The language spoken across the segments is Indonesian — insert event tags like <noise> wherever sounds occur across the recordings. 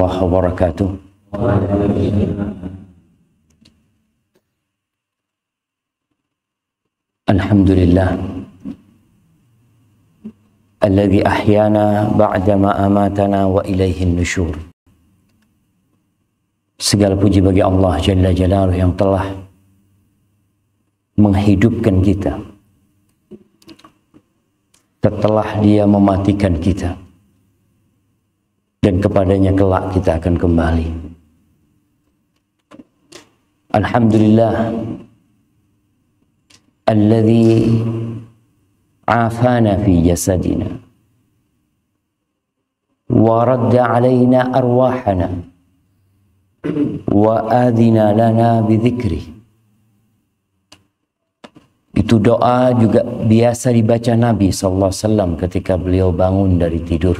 warahmatullahi wabarakatuh. الحمد لله الذي أحيانا بعدما أماتنا وإليه النشور Segala puji bagi Allah Jalla Jalaluh yang telah menghidupkan kita setelah dia mematikan kita dan kepadanya kelak kita akan kembali. Alhamdulillah alladhi afana fi jasadina wa radda alaina arwahana wa adina lana Itu doa juga biasa dibaca Nabi SAW ketika beliau bangun dari tidur.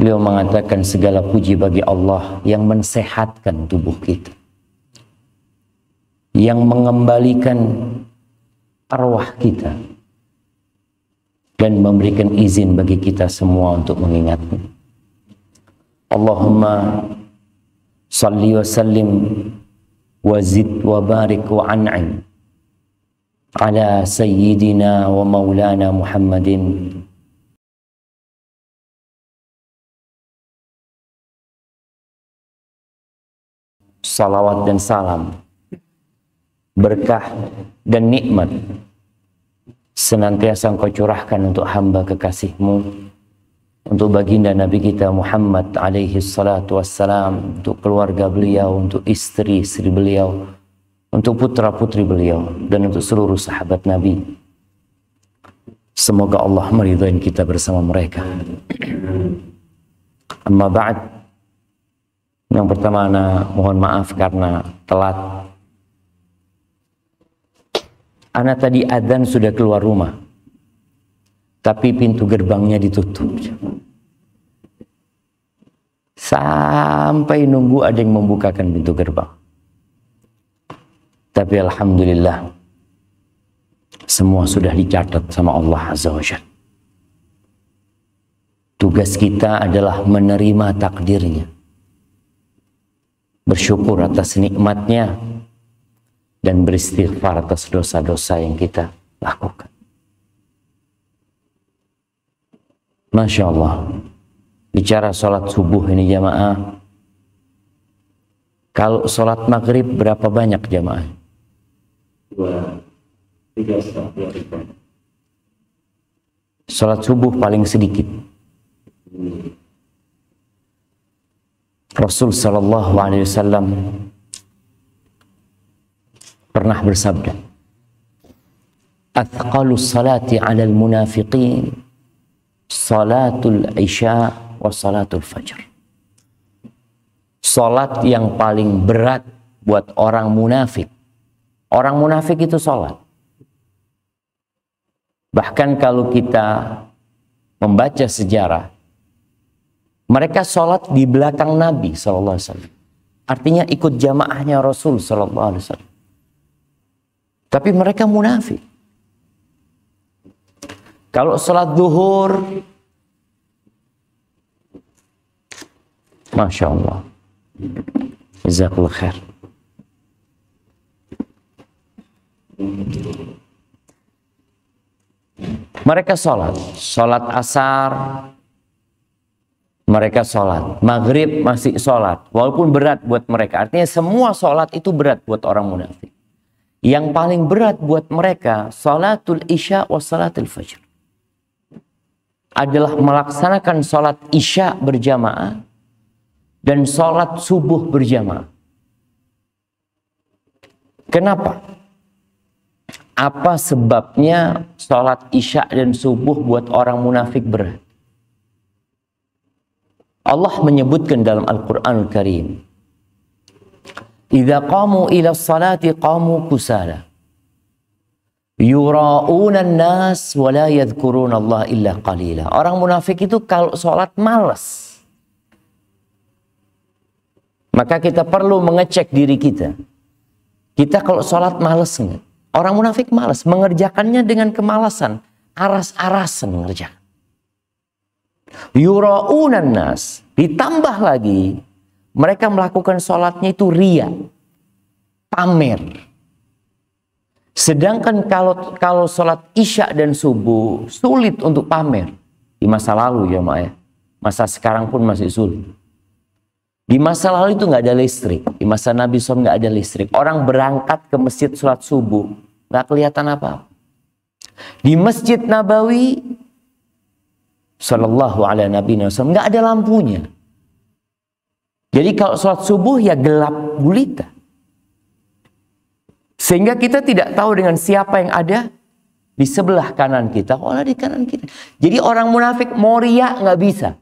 Beliau mengatakan segala puji bagi Allah yang mensehatkan tubuh kita. Yang mengembalikan arwah kita. Dan memberikan izin bagi kita semua untuk mengingatnya. Allahumma salli wa sallim wa zid wa barik wa an'im ala sayyidina wa maulana Muhammadin salawat dan salam, berkah dan nikmat senantiasa engkau curahkan untuk hamba kekasihmu untuk baginda Nabi kita Muhammad alaihi salatu wassalam, untuk keluarga beliau, untuk istri istri beliau, untuk putra putri beliau, dan untuk seluruh sahabat Nabi. Semoga Allah meridhoin kita bersama mereka. Amma ba'd, yang pertama, Ana mohon maaf karena telat. Ana tadi Adan sudah keluar rumah. Tapi pintu gerbangnya ditutup. Sampai nunggu ada yang membukakan pintu gerbang. Tapi Alhamdulillah, semua sudah dicatat sama Allah Azza wa Tugas kita adalah menerima takdirnya bersyukur atas nikmatnya dan beristighfar atas dosa-dosa yang kita lakukan. Masya Allah, bicara sholat subuh ini jamaah, kalau sholat maghrib berapa banyak jamaah? Dua, tiga, Sholat subuh paling sedikit. Rasul Shallallahu Alaihi Wasallam pernah bersabda, "Athqalu salati ala munafiqin salatul isya wa salatul fajr." Salat yang paling berat buat orang munafik. Orang munafik itu salat. Bahkan kalau kita membaca sejarah, mereka sholat di belakang Nabi saw. Artinya ikut jamaahnya Rasul Sallallahu Alaihi Wasallam. Tapi mereka munafik. Kalau sholat duhur, Masya Allah. Jazakallah khair. Mereka sholat, sholat asar, mereka sholat. Maghrib masih sholat. Walaupun berat buat mereka. Artinya semua sholat itu berat buat orang munafik. Yang paling berat buat mereka, sholatul isya wa sholatul fajr. Adalah melaksanakan sholat isya berjamaah dan sholat subuh berjamaah. Kenapa? Apa sebabnya sholat isya dan subuh buat orang munafik berat? Allah menyebutkan dalam Al-Quran Al-Karim. Iza qamu ila salati qamu kusala. Yura'una nas wa la yadhkuruna Allah illa qalila. Orang munafik itu kalau sholat malas. Maka kita perlu mengecek diri kita. Kita kalau sholat malas nggak? Orang munafik malas, mengerjakannya dengan kemalasan, aras-arasan mengerjakan. Yura'unan nas. Ditambah lagi, mereka melakukan sholatnya itu ria. Pamer. Sedangkan kalau kalau sholat isya dan subuh sulit untuk pamer di masa lalu ya Mak ya. Masa sekarang pun masih sulit. Di masa lalu itu nggak ada listrik. Di masa Nabi SAW nggak ada listrik. Orang berangkat ke masjid sholat subuh nggak kelihatan apa. Di masjid Nabawi Sallallahu ala nabi wasallam. Nggak ada lampunya. Jadi kalau sholat subuh ya gelap gulita. Sehingga kita tidak tahu dengan siapa yang ada di sebelah kanan kita. Oh di kanan kita. Jadi orang munafik moria nggak bisa.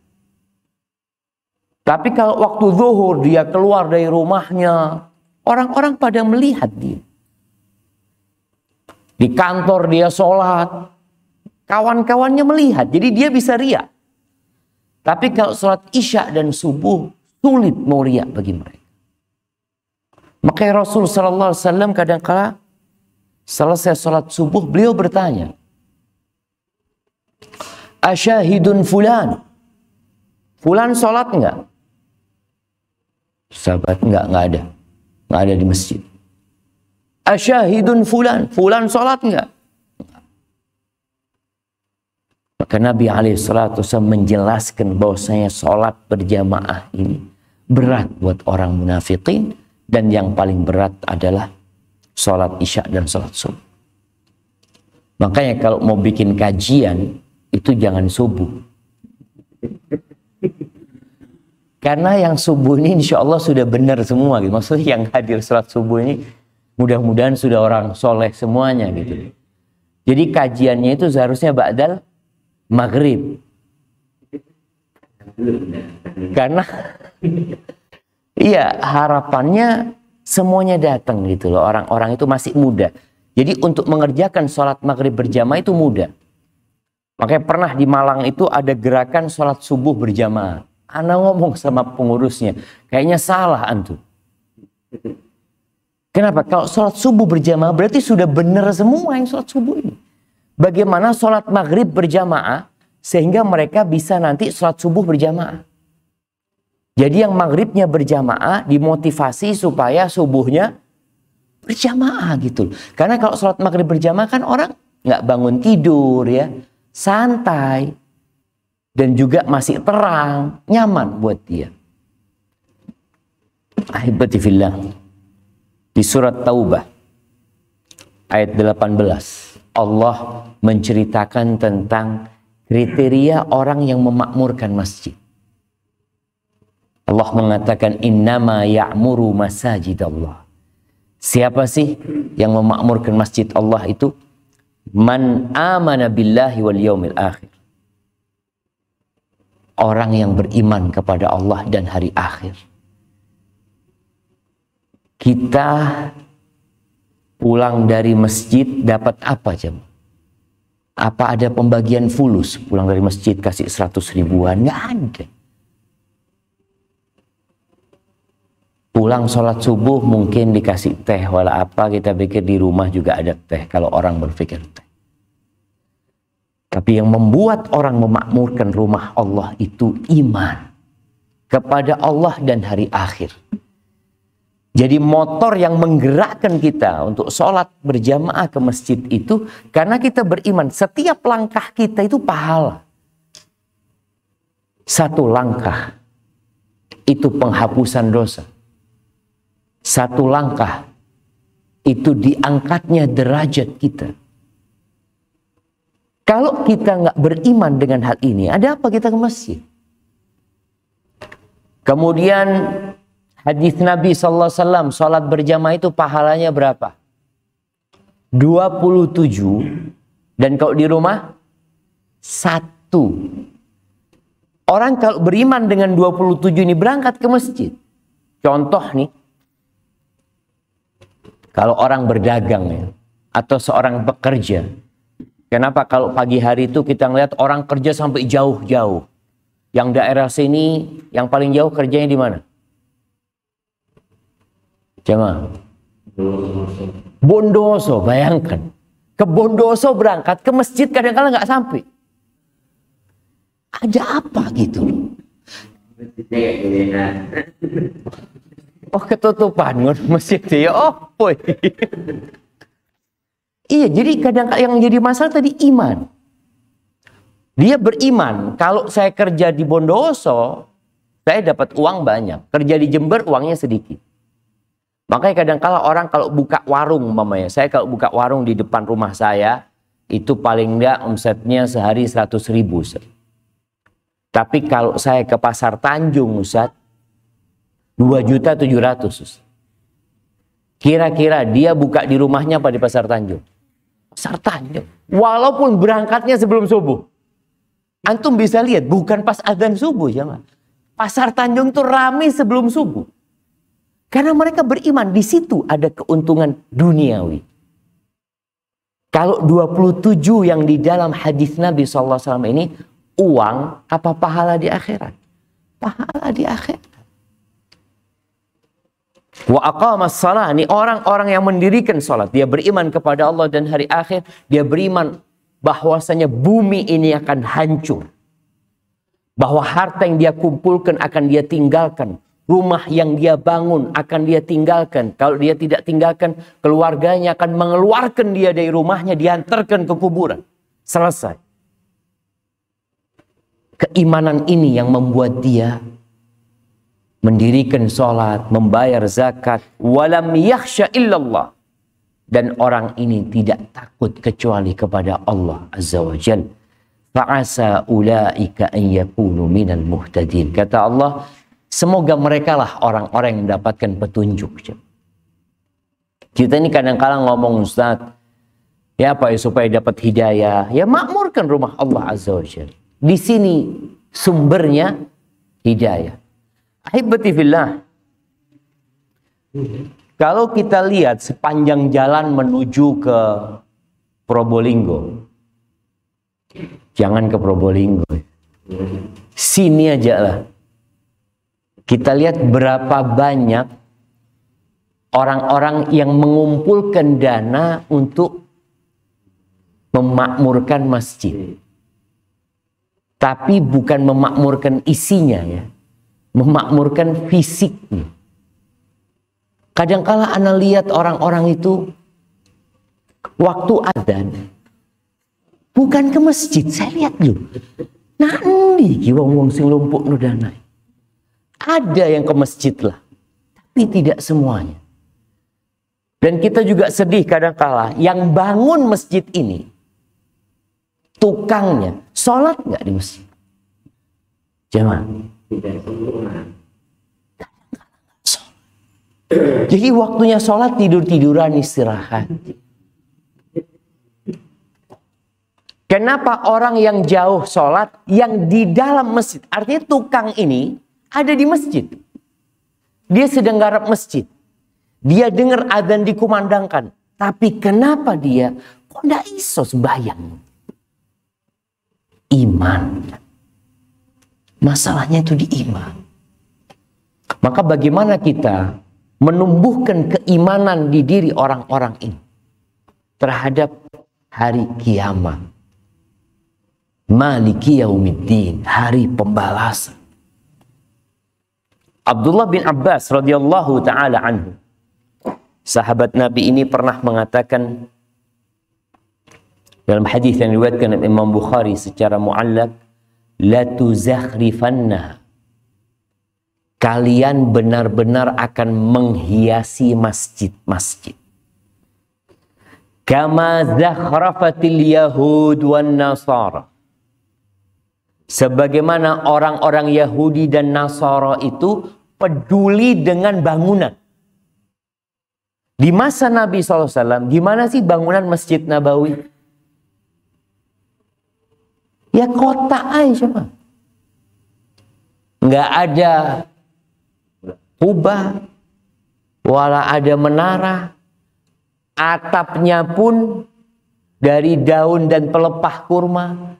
Tapi kalau waktu zuhur dia keluar dari rumahnya. Orang-orang pada melihat dia. Di kantor dia sholat. Kawan-kawannya melihat, jadi dia bisa riak. Tapi kalau sholat isya dan subuh sulit mau riak bagi mereka. Makanya Rasul Sallallahu Alaihi Wasallam kadangkala selesai sholat subuh beliau bertanya, Asyahidun fulan, fulan sholat enggak? Sahabat enggak, enggak ada, nggak ada di masjid. Asyahidun fulan, fulan sholat enggak? Maka Nabi SAW menjelaskan bahwasanya sholat berjamaah ini berat buat orang munafikin dan yang paling berat adalah sholat isya dan sholat subuh. Makanya kalau mau bikin kajian itu jangan subuh. Karena yang subuh ini insya Allah sudah benar semua gitu. Maksudnya yang hadir sholat subuh ini mudah-mudahan sudah orang soleh semuanya gitu. Jadi kajiannya itu seharusnya ba'dal maghrib karena iya harapannya semuanya datang gitu loh orang-orang itu masih muda jadi untuk mengerjakan sholat maghrib berjamaah itu mudah makanya pernah di Malang itu ada gerakan sholat subuh berjamaah Ana ngomong sama pengurusnya kayaknya salah antum Kenapa? Kalau sholat subuh berjamaah berarti sudah benar semua yang sholat subuh ini bagaimana sholat maghrib berjamaah sehingga mereka bisa nanti sholat subuh berjamaah. Jadi yang maghribnya berjamaah dimotivasi supaya subuhnya berjamaah gitu. Karena kalau sholat maghrib berjamaah kan orang nggak bangun tidur ya, santai dan juga masih terang, nyaman buat dia. Ahibatifillah di surat Taubah ayat 18. Allah menceritakan tentang kriteria orang yang memakmurkan masjid. Allah mengatakan innama ya'muru masajid Allah. Siapa sih yang memakmurkan masjid Allah itu? Man amana billahi wal yaumil akhir. Orang yang beriman kepada Allah dan hari akhir. Kita pulang dari masjid dapat apa jam? Apa ada pembagian fulus pulang dari masjid kasih seratus ribuan? Nggak ada. Pulang sholat subuh mungkin dikasih teh Walau apa kita pikir di rumah juga ada teh kalau orang berpikir teh. Tapi yang membuat orang memakmurkan rumah Allah itu iman kepada Allah dan hari akhir. Jadi motor yang menggerakkan kita untuk sholat berjamaah ke masjid itu karena kita beriman setiap langkah kita itu pahala. Satu langkah itu penghapusan dosa. Satu langkah itu diangkatnya derajat kita. Kalau kita nggak beriman dengan hal ini, ada apa kita ke masjid? Kemudian Hadis Nabi sallallahu alaihi wasallam salat berjamaah itu pahalanya berapa? 27 dan kalau di rumah satu. Orang kalau beriman dengan 27 ini berangkat ke masjid. Contoh nih, kalau orang berdagang ya, atau seorang pekerja, kenapa kalau pagi hari itu kita ngeliat orang kerja sampai jauh-jauh? Yang daerah sini, yang paling jauh kerjanya di mana? Jemaah. Bondoso, bayangkan. Ke Bondoso berangkat, ke masjid kadang-kadang nggak sampai. Ada apa gitu Oh ketutupan masjid dia. Oh, boy. iya, jadi kadang yang jadi masalah tadi iman. Dia beriman, kalau saya kerja di Bondoso saya dapat uang banyak. Kerja di Jember uangnya sedikit. Makanya kadang kala orang kalau buka warung mamanya, saya kalau buka warung di depan rumah saya, itu paling enggak omsetnya sehari 100 ribu. Tapi kalau saya ke pasar Tanjung Ustaz, 2 juta 700 ratus. Kira-kira dia buka di rumahnya apa di pasar Tanjung? Pasar Tanjung. Walaupun berangkatnya sebelum subuh. Antum bisa lihat, bukan pas adzan subuh ya, Pasar Tanjung tuh rame sebelum subuh. Karena mereka beriman, di situ ada keuntungan duniawi. Kalau 27 yang di dalam hadis Nabi SAW ini, uang apa pahala di akhirat? Pahala di akhirat. Wa aqamas salah. Ini orang-orang yang mendirikan sholat, Dia beriman kepada Allah dan hari akhir. Dia beriman bahwasanya bumi ini akan hancur. Bahwa harta yang dia kumpulkan akan dia tinggalkan. Rumah yang dia bangun akan dia tinggalkan. Kalau dia tidak tinggalkan, keluarganya akan mengeluarkan dia dari rumahnya, diantarkan ke kuburan. Selesai. Keimanan ini yang membuat dia mendirikan sholat, membayar zakat. Walam yakhsha illallah. Dan orang ini tidak takut kecuali kepada Allah Azza wa Jalla fa'asa ulaika an yakunu minal muhtadin. Kata Allah, Semoga merekalah orang-orang yang mendapatkan petunjuk. Kita ini kadang-kala ngomong Ustaz, ya Pak supaya dapat hidayah, ya makmurkan rumah Allah Azza wa Di sini sumbernya hidayah. Ahibati fillah. Kalau kita lihat sepanjang jalan menuju ke Probolinggo. Jangan ke Probolinggo. Sini aja lah kita lihat berapa banyak orang-orang yang mengumpulkan dana untuk memakmurkan masjid. Tapi bukan memakmurkan isinya ya. Memakmurkan fisiknya. Kadangkala anda lihat orang-orang itu waktu adan bukan ke masjid saya lihat lu nanti wong wong sing lumpuk nudanai naik. Ada yang ke masjid lah, tapi tidak semuanya. Dan kita juga sedih kadangkala yang bangun masjid ini, tukangnya, sholat nggak di masjid. Jemaah. Jadi waktunya sholat tidur-tiduran istirahat. Kenapa orang yang jauh sholat yang di dalam masjid? Artinya tukang ini ada di masjid. Dia sedang garap masjid. Dia dengar adzan dikumandangkan. Tapi kenapa dia kok tidak iso sembahyang? Iman. Masalahnya itu di iman. Maka bagaimana kita menumbuhkan keimanan di diri orang-orang ini terhadap hari kiamat. Maliki yaumiddin, hari pembalasan. Abdullah bin Abbas radhiyallahu taala anhu. Sahabat Nabi ini pernah mengatakan dalam hadis yang diriwayatkan oleh Imam Bukhari secara muallak, "La tuzakhrifanna." Kalian benar-benar akan menghiasi masjid-masjid. Kama zakhrafatil yahud wan nasara sebagaimana orang-orang Yahudi dan Nasara itu peduli dengan bangunan. Di masa Nabi SAW, gimana sih bangunan Masjid Nabawi? Ya kota aja Pak. Nggak ada kubah, wala ada menara, atapnya pun dari daun dan pelepah kurma,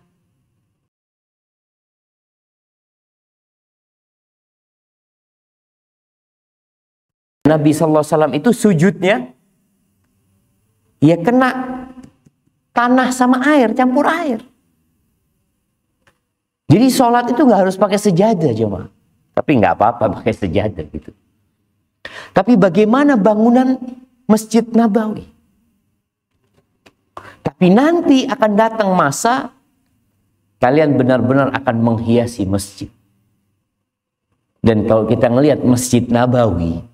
Nabi SAW itu sujudnya ya kena tanah sama air, campur air. Jadi sholat itu nggak harus pakai sejadah cuma. Tapi nggak apa-apa pakai sejadah gitu. Tapi bagaimana bangunan Masjid Nabawi? Tapi nanti akan datang masa kalian benar-benar akan menghiasi masjid. Dan kalau kita ngelihat Masjid Nabawi,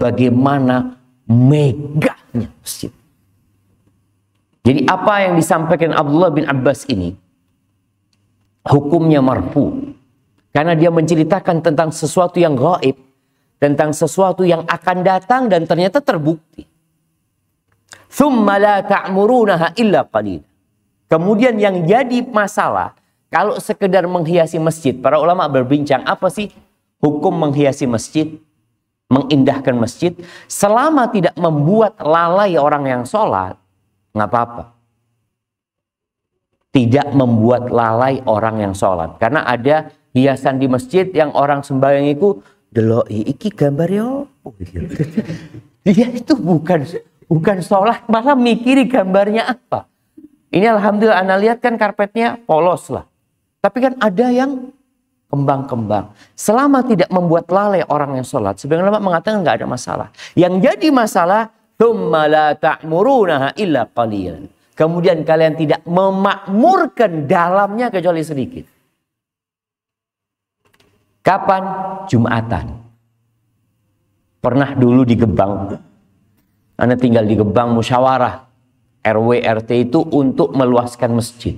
bagaimana megahnya masjid. Jadi apa yang disampaikan Abdullah bin Abbas ini hukumnya marfu karena dia menceritakan tentang sesuatu yang gaib, tentang sesuatu yang akan datang dan ternyata terbukti. Thumma la ta'murunaha illa Kemudian yang jadi masalah kalau sekedar menghiasi masjid, para ulama berbincang apa sih hukum menghiasi masjid? mengindahkan masjid, selama tidak membuat lalai orang yang sholat, nggak apa-apa. Tidak membuat lalai orang yang sholat. Karena ada hiasan di masjid yang orang sembahyang itu, delok iki gambar ya. Dia <laughs> iya, itu bukan bukan sholat, malah mikiri gambarnya apa. Ini alhamdulillah, anda lihat kan karpetnya polos lah. Tapi kan ada yang kembang-kembang. Selama tidak membuat lalai orang yang sholat, sebenarnya lama mengatakan nggak ada masalah. Yang jadi masalah, illa qalilan. Kemudian kalian tidak memakmurkan dalamnya kecuali sedikit. Kapan? Jumatan. Pernah dulu di Gebang. Anda tinggal di Gebang musyawarah. RW RT itu untuk meluaskan masjid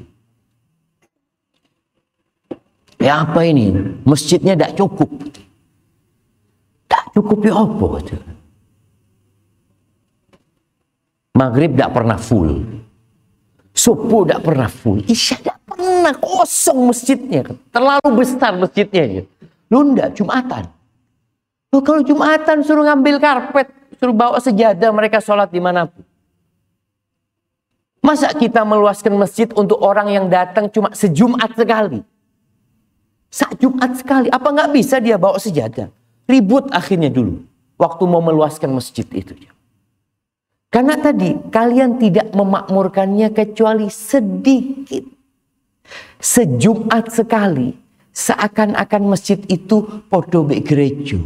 Ya apa ini? Masjidnya tidak cukup. Tidak cukup ya apa? Maghrib tidak pernah full. Subuh tidak pernah full. Isya tidak pernah kosong masjidnya. Terlalu besar masjidnya. Lu tidak Jumatan. Lu kalau Jumatan suruh ngambil karpet. Suruh bawa sejadah mereka sholat dimanapun. Masa kita meluaskan masjid untuk orang yang datang cuma sejumat sekali? Saat Jumat sekali. Apa nggak bisa dia bawa sejadah? Ribut akhirnya dulu. Waktu mau meluaskan masjid itu. Karena tadi kalian tidak memakmurkannya kecuali sedikit. Sejumat sekali seakan-akan masjid itu podobe gereja.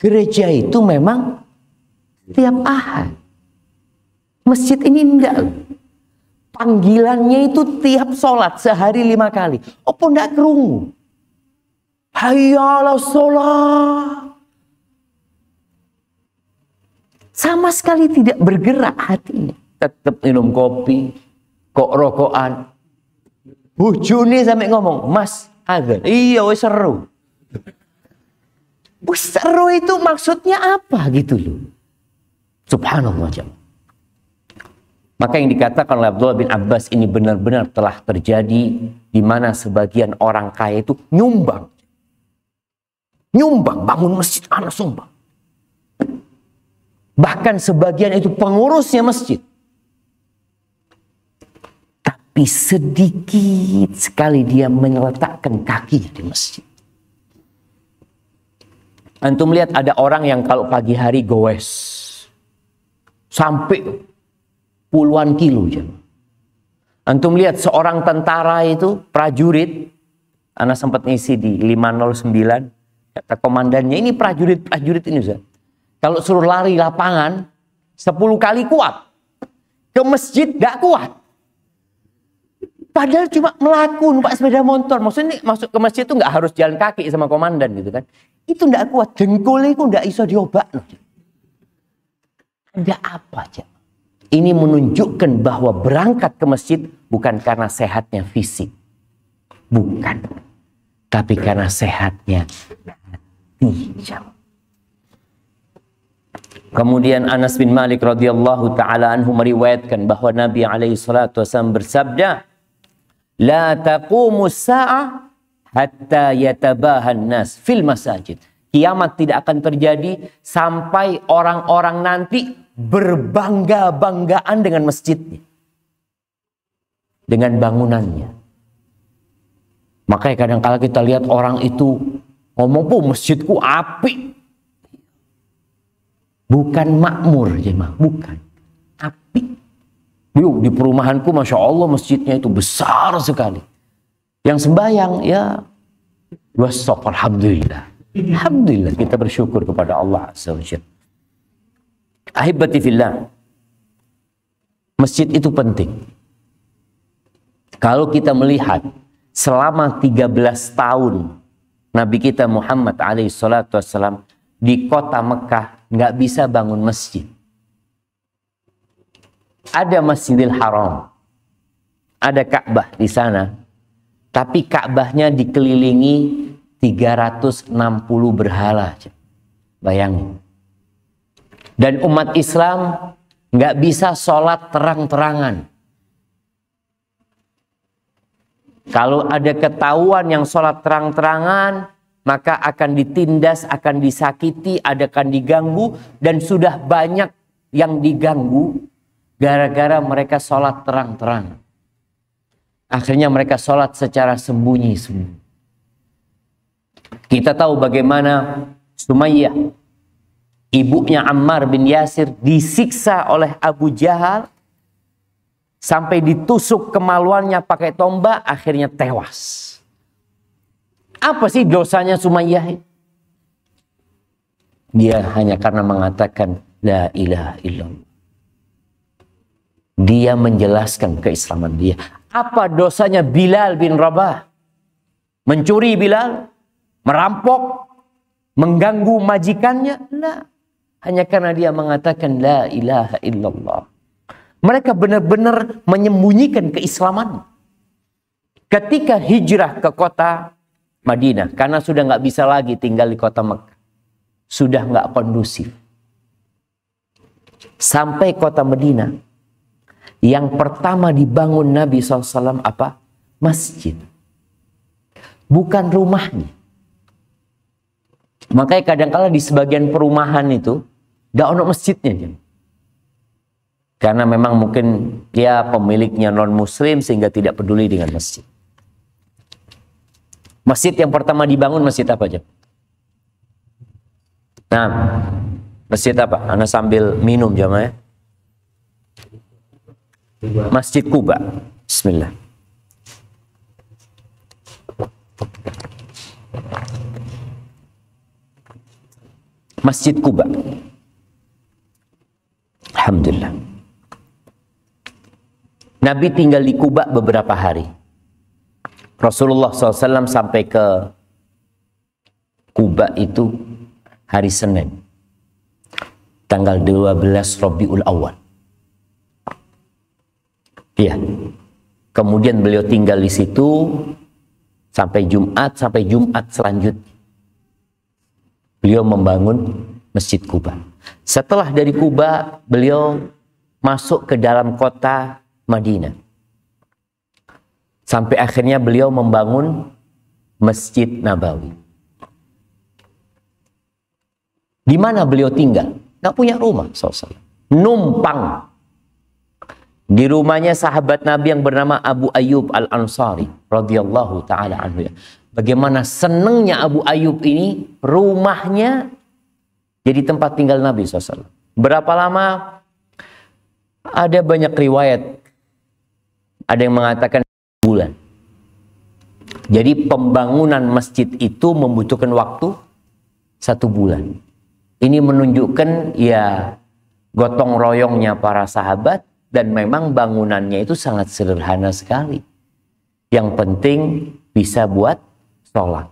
Gereja itu memang tiap ahad. Masjid ini enggak. Panggilannya itu tiap sholat sehari lima kali. Apa ndak kerungu? Hayalah sholat. Sama sekali tidak bergerak hatinya. Tetap minum kopi, kok rokokan. Bujuni sampai ngomong, mas, agan. Iya, wes seru. seru itu maksudnya apa gitu loh. Subhanallah maka yang dikatakan oleh Abdullah bin Abbas ini benar-benar telah terjadi di mana sebagian orang kaya itu nyumbang. Nyumbang, bangun masjid, anak sumbang. Bahkan sebagian itu pengurusnya masjid. Tapi sedikit sekali dia meletakkan kakinya di masjid. Antum lihat ada orang yang kalau pagi hari goes. Sampai puluhan kilo jam. Antum lihat seorang tentara itu prajurit, Anda sempat ngisi di 509 ya, kata komandannya ini prajurit-prajurit ini Ustaz. Kalau suruh lari lapangan 10 kali kuat. Ke masjid gak kuat. Padahal cuma melakun Pak sepeda motor. Maksudnya masuk ke masjid itu nggak harus jalan kaki sama komandan gitu kan. Itu nggak kuat. Dengkulnya itu nggak iso diobak. Ada apa aja? Ini menunjukkan bahwa berangkat ke masjid bukan karena sehatnya fisik. Bukan. Tapi karena sehatnya hati. Kemudian Anas bin Malik radhiyallahu taala anhu meriwayatkan bahwa Nabi alaihi salatu wasallam bersabda, "La taqumu sa'a hatta yatabahan nas fil masajid." Kiamat tidak akan terjadi sampai orang-orang nanti berbangga-banggaan dengan masjidnya. Dengan bangunannya. Makanya kadang-kala kita lihat orang itu ngomong, bu masjidku api. Bukan makmur, jemaah, bukan. Api. Yuk, di perumahanku Masya Allah masjidnya itu besar sekali. Yang sembahyang ya wasok, Alhamdulillah. Alhamdulillah kita bersyukur kepada Allah Azza Ahibati fillah. Masjid itu penting. Kalau kita melihat selama 13 tahun Nabi kita Muhammad alaihi salatu wassalam di kota Mekah nggak bisa bangun masjid. Ada Masjidil Haram. Ada Ka'bah di sana. Tapi Ka'bahnya dikelilingi 360 berhala. Bayangin. Dan umat Islam nggak bisa sholat terang-terangan. Kalau ada ketahuan yang sholat terang-terangan, maka akan ditindas, akan disakiti, akan diganggu, dan sudah banyak yang diganggu gara-gara mereka sholat terang-terang. Akhirnya mereka sholat secara sembunyi-sembunyi. Kita tahu bagaimana Sumayyah ibunya Ammar bin Yasir disiksa oleh Abu Jahal sampai ditusuk kemaluannya pakai tombak akhirnya tewas. Apa sih dosanya Sumayyah? Dia hanya karena mengatakan la ilaha illallah. Dia menjelaskan keislaman dia. Apa dosanya Bilal bin Rabah? Mencuri Bilal, merampok, mengganggu majikannya? Nah hanya karena dia mengatakan la ilaha illallah. Mereka benar-benar menyembunyikan keislaman. Ketika hijrah ke kota Madinah, karena sudah nggak bisa lagi tinggal di kota Mekah, sudah nggak kondusif. Sampai kota Madinah, yang pertama dibangun Nabi SAW apa? Masjid. Bukan rumahnya. Makanya kadang-kala di sebagian perumahan itu gak ono masjidnya. Jam. Karena memang mungkin dia pemiliknya non muslim sehingga tidak peduli dengan masjid. Masjid yang pertama dibangun masjid apa aja? Nah, masjid apa? Anda sambil minum jamaah ya. Masjid Kuba. Bismillah. Masjid Kuba. Alhamdulillah. Nabi tinggal di Kuba beberapa hari. Rasulullah SAW sampai ke Kuba itu hari Senin. Tanggal 12 Rabiul Awal. Iya. Kemudian beliau tinggal di situ sampai Jumat, sampai Jumat selanjutnya beliau membangun Masjid Kuba. Setelah dari Kuba, beliau masuk ke dalam kota Madinah. Sampai akhirnya beliau membangun Masjid Nabawi. Di mana beliau tinggal? Gak punya rumah, sosok. Numpang di rumahnya sahabat Nabi yang bernama Abu Ayyub Al Ansari radhiyallahu taala anhu ya bagaimana senengnya Abu Ayub ini rumahnya jadi tempat tinggal Nabi SAW. Berapa lama? Ada banyak riwayat. Ada yang mengatakan bulan. Jadi pembangunan masjid itu membutuhkan waktu satu bulan. Ini menunjukkan ya gotong royongnya para sahabat dan memang bangunannya itu sangat sederhana sekali. Yang penting bisa buat tolak.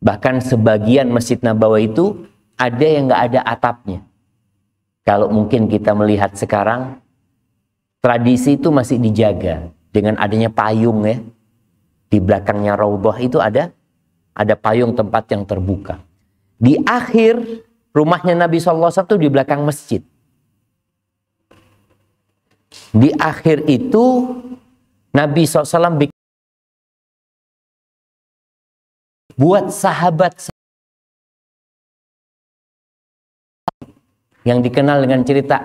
Bahkan sebagian Masjid Nabawi itu ada yang nggak ada atapnya. Kalau mungkin kita melihat sekarang, tradisi itu masih dijaga dengan adanya payung ya. Di belakangnya Raudhah itu ada ada payung tempat yang terbuka. Di akhir rumahnya Nabi SAW itu di belakang masjid. Di akhir itu Nabi SAW bikin buat sahabat yang dikenal dengan cerita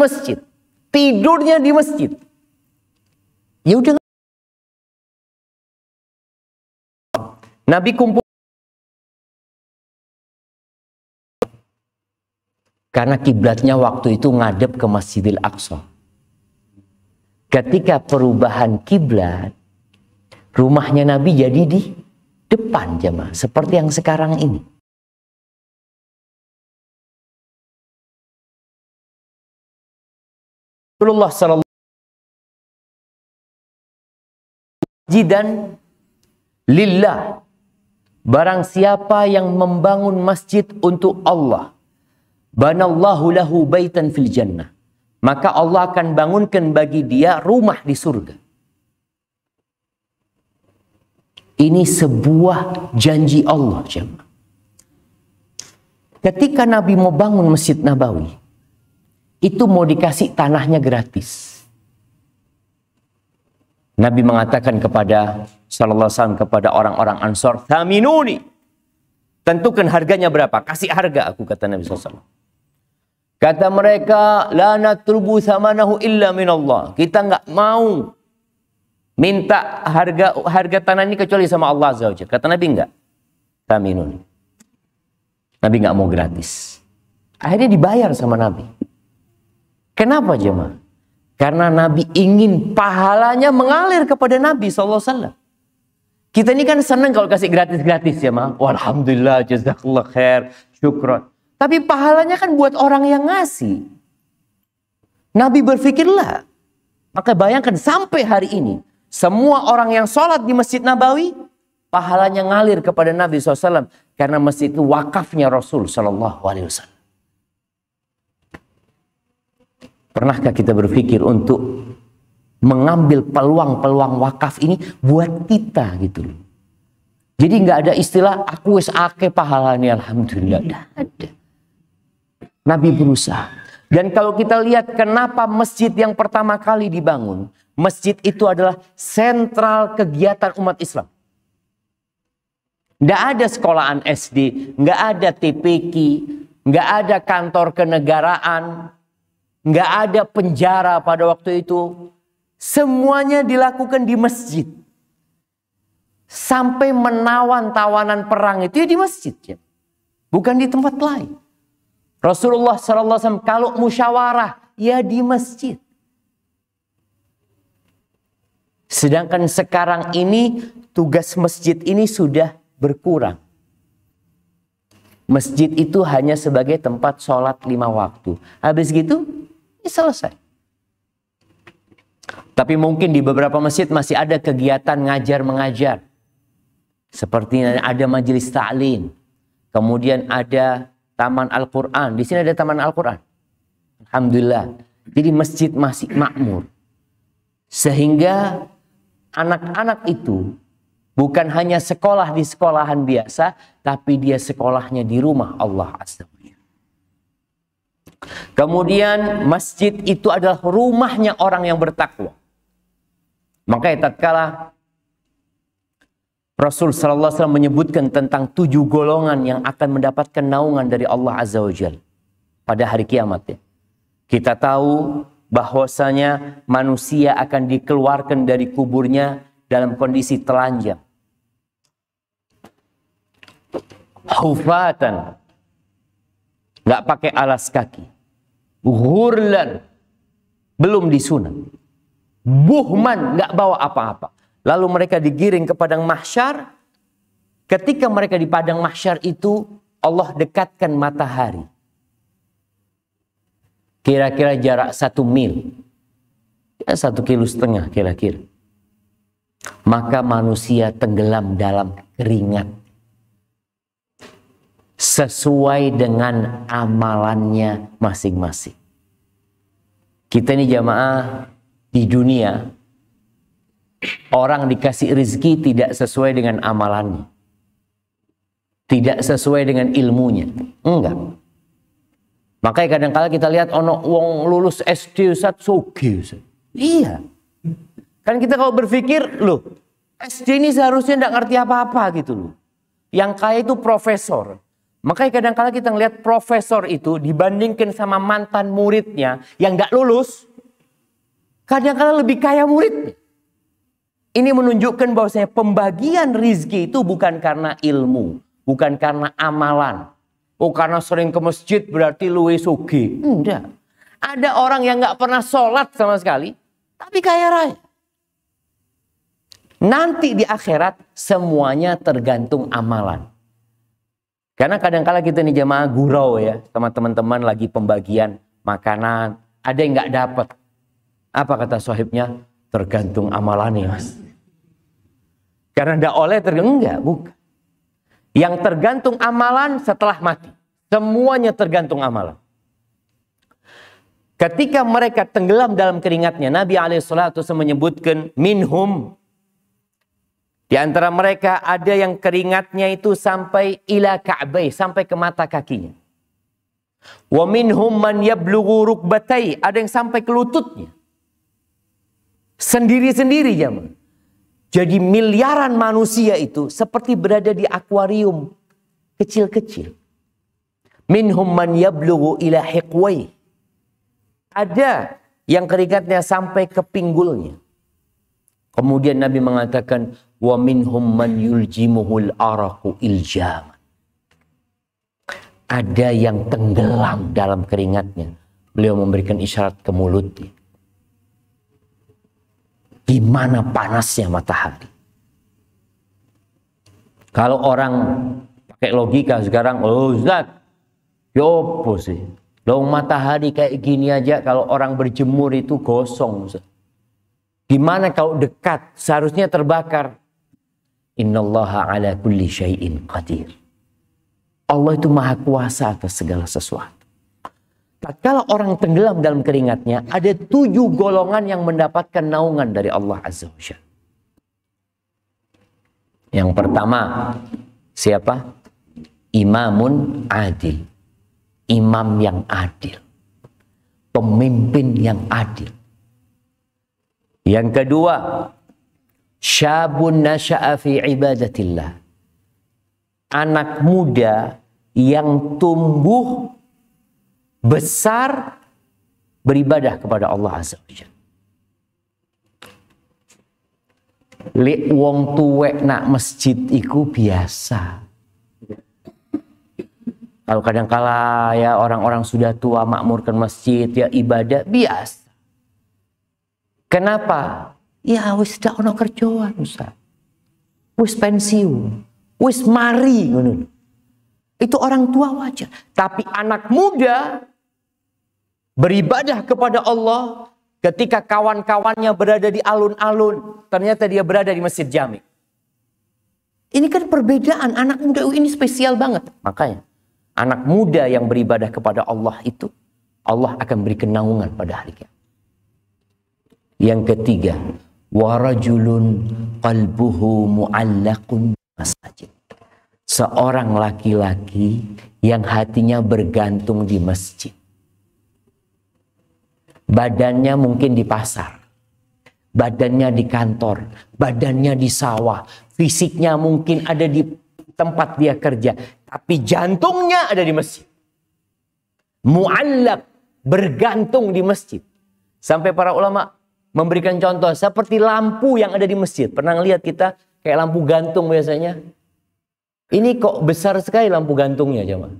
masjid tidurnya di masjid ya udah Nabi kumpul karena kiblatnya waktu itu ngadep ke Masjidil Aqsa ketika perubahan kiblat rumahnya Nabi jadi di depan jemaah seperti yang sekarang ini. Rasulullah sallallahu jidan lillah barang siapa yang membangun masjid untuk Allah banallahu lahu baitan fil jannah maka Allah akan bangunkan bagi dia rumah di surga Ini sebuah janji Allah jemaah. Ketika Nabi mau bangun Masjid Nabawi, itu mau dikasih tanahnya gratis. Nabi mengatakan kepada Shallallahu Alaihi Wasallam kepada orang-orang Ansor, "Taminuni, tentukan harganya berapa? Kasih harga," aku kata Nabi SAW. Kata mereka, "La natrubu samanahu illa min Allah." Kita nggak mau minta harga harga ini kecuali sama Allah Azza wajalla. Kata Nabi enggak. kami Taminun. Nabi enggak mau gratis. Akhirnya dibayar sama Nabi. Kenapa jemaah? Karena Nabi ingin pahalanya mengalir kepada Nabi alaihi wasallam. Kita ini kan senang kalau kasih gratis-gratis ya ma. Alhamdulillah, jazakallah khair, syukron. Tapi pahalanya kan buat orang yang ngasih. Nabi berpikirlah. Maka bayangkan sampai hari ini semua orang yang sholat di Masjid Nabawi, pahalanya ngalir kepada Nabi SAW. Karena masjid itu wakafnya Rasul Shallallahu Alaihi Wasallam. Pernahkah kita berpikir untuk mengambil peluang-peluang wakaf ini buat kita gitu Jadi nggak ada istilah aku wis ake pahalanya alhamdulillah. Nabi berusaha. Dan kalau kita lihat kenapa masjid yang pertama kali dibangun, masjid itu adalah sentral kegiatan umat Islam. Nggak ada sekolahan SD, nggak ada TPK, nggak ada kantor kenegaraan, nggak ada penjara pada waktu itu. Semuanya dilakukan di masjid. Sampai menawan tawanan perang itu ya di masjid. Ya. Bukan di tempat lain. Rasulullah SAW kalau musyawarah ya di masjid. Sedangkan sekarang ini tugas masjid ini sudah berkurang. Masjid itu hanya sebagai tempat sholat lima waktu. Habis gitu, ini ya selesai. Tapi mungkin di beberapa masjid masih ada kegiatan ngajar-mengajar. Seperti ada majelis ta'lim. Kemudian ada Taman Al-Quran. Di sini ada Taman Al-Quran. Alhamdulillah. Jadi masjid masih makmur. Sehingga anak-anak itu bukan hanya sekolah di sekolahan biasa, tapi dia sekolahnya di rumah Allah Azza Kemudian masjid itu adalah rumahnya orang yang bertakwa. Makanya tatkala Rasul sallallahu alaihi menyebutkan tentang tujuh golongan yang akan mendapatkan naungan dari Allah azza wajalla pada hari kiamat ya. Kita tahu bahwasanya manusia akan dikeluarkan dari kuburnya dalam kondisi telanjang. Hufatan. Gak pakai alas kaki. Hurlan. Belum disunat. Buhman gak bawa apa-apa. Lalu mereka digiring ke padang mahsyar. Ketika mereka di padang mahsyar itu Allah dekatkan matahari. Kira-kira jarak satu mil. Ya, satu kilo setengah kira-kira. Maka manusia tenggelam dalam keringat. Sesuai dengan amalannya masing-masing. Kita ini jamaah di dunia orang dikasih rizki tidak sesuai dengan amalannya. Tidak sesuai dengan ilmunya. Enggak. Makanya kadang kala kita lihat ono wong lulus SD Ustaz soge Iya. Kan kita kalau berpikir, loh, SD ini seharusnya tidak ngerti apa-apa gitu loh. Yang kaya itu profesor. Makanya kadang kala kita ngelihat profesor itu dibandingkan sama mantan muridnya yang nggak lulus, kadang kala lebih kaya muridnya. Ini menunjukkan bahwasanya pembagian rizki itu bukan karena ilmu, bukan karena amalan. Oh karena sering ke masjid berarti luwe sugi. Enggak. Ada orang yang nggak pernah sholat sama sekali, tapi kaya raya. Nanti di akhirat semuanya tergantung amalan. Karena kadang-kala kita nih jemaah gurau ya sama teman-teman lagi pembagian makanan. Ada yang nggak dapat. Apa kata sohibnya? Tergantung amalannya, Mas. Karena tidak oleh tergantung enggak, bukan. Yang tergantung amalan setelah mati. Semuanya tergantung amalan. Ketika mereka tenggelam dalam keringatnya, Nabi alaihissalatu menyebutkan minhum. Di antara mereka ada yang keringatnya itu sampai ila ka'bay, sampai ke mata kakinya. Wa minhum man yablughu rukbatai, ada yang sampai ke lututnya. Sendiri-sendiri jaman. Jadi miliaran manusia itu seperti berada di akuarium kecil-kecil. Minhum man yablughu ila hiqwai. Ada yang keringatnya sampai ke pinggulnya. Kemudian Nabi mengatakan wa minhum man yuljimuhul araku iljam. Ada yang tenggelam dalam keringatnya. Beliau memberikan isyarat ke mulutnya di mana panasnya matahari. Kalau orang pakai logika sekarang, oh Ustaz, yopo ya sih. Loh matahari kayak gini aja kalau orang berjemur itu gosong. Gimana kalau dekat seharusnya terbakar? Innallaha ala kulli syai'in qadir. Allah itu maha kuasa atas segala sesuatu. Kalau orang tenggelam dalam keringatnya, ada tujuh golongan yang mendapatkan naungan dari Allah Azza wa Jalla. Yang pertama, siapa? Imamun adil. Imam yang adil. Pemimpin yang adil. Yang kedua, syabun nasha'a fi ibadatillah. Anak muda yang tumbuh besar beribadah kepada Allah Azza wa Jalla. Lek wong tuwek nak masjid iku biasa. Kalau kadangkala ya orang-orang sudah tua makmurkan masjid ya ibadah biasa. Kenapa? Ya wis dak ono kerjaan Ustaz. Wis pensiun, wis mari ngono. Itu orang tua wajar, tapi anak muda beribadah kepada Allah ketika kawan-kawannya berada di alun-alun, ternyata dia berada di Masjid Jami. Ini kan perbedaan anak muda ini spesial banget. Makanya anak muda yang beribadah kepada Allah itu Allah akan beri kenaungan pada hari kiamat. Yang ketiga, warajulun qalbuhu muallakun masjid. Seorang laki-laki yang hatinya bergantung di masjid. Badannya mungkin di pasar, badannya di kantor, badannya di sawah, fisiknya mungkin ada di tempat dia kerja, tapi jantungnya ada di masjid. Mu'allak bergantung di masjid. Sampai para ulama memberikan contoh seperti lampu yang ada di masjid. Pernah lihat kita kayak lampu gantung biasanya? Ini kok besar sekali lampu gantungnya, jemaah.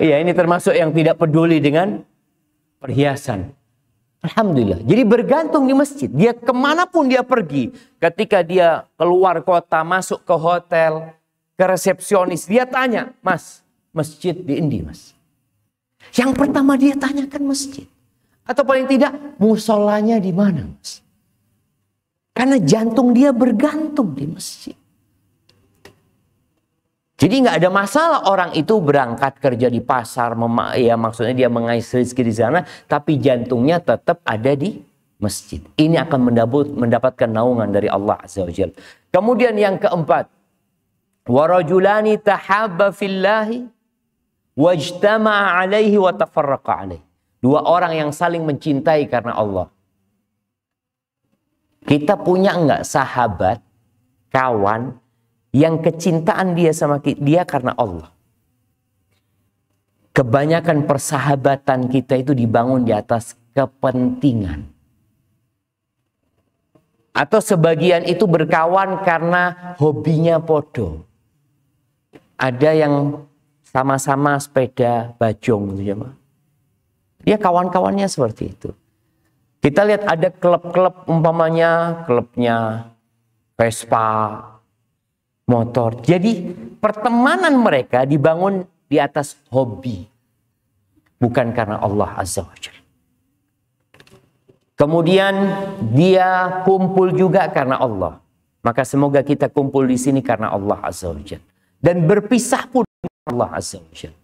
Iya, ini termasuk yang tidak peduli dengan perhiasan. Alhamdulillah. Jadi bergantung di masjid. Dia kemanapun dia pergi. Ketika dia keluar kota, masuk ke hotel, ke resepsionis. Dia tanya, mas, masjid di Indi mas. Yang pertama dia tanyakan masjid. Atau paling tidak, musolanya di mana mas. Karena jantung dia bergantung di masjid. Jadi nggak ada masalah orang itu berangkat kerja di pasar, ya maksudnya dia mengais rezeki di sana, tapi jantungnya tetap ada di masjid. Ini akan mendapat, mendapatkan naungan dari Allah Azza wa Jal. Kemudian yang keempat, warajulani tahabba fillahi wajtama'a alaihi wa tafarraqa alaihi. Dua orang yang saling mencintai karena Allah. Kita punya enggak sahabat, kawan yang kecintaan dia sama dia karena Allah. Kebanyakan persahabatan kita itu dibangun di atas kepentingan. Atau sebagian itu berkawan karena hobinya podo. Ada yang sama-sama sepeda bajong gitu ya, ya kawan-kawannya seperti itu. Kita lihat ada klub-klub umpamanya klubnya Vespa, motor. Jadi pertemanan mereka dibangun di atas hobi. Bukan karena Allah Azza wa Jalla. Kemudian dia kumpul juga karena Allah. Maka semoga kita kumpul di sini karena Allah Azza wa Jalla. Dan berpisah pun Allah Azza wa Jalla.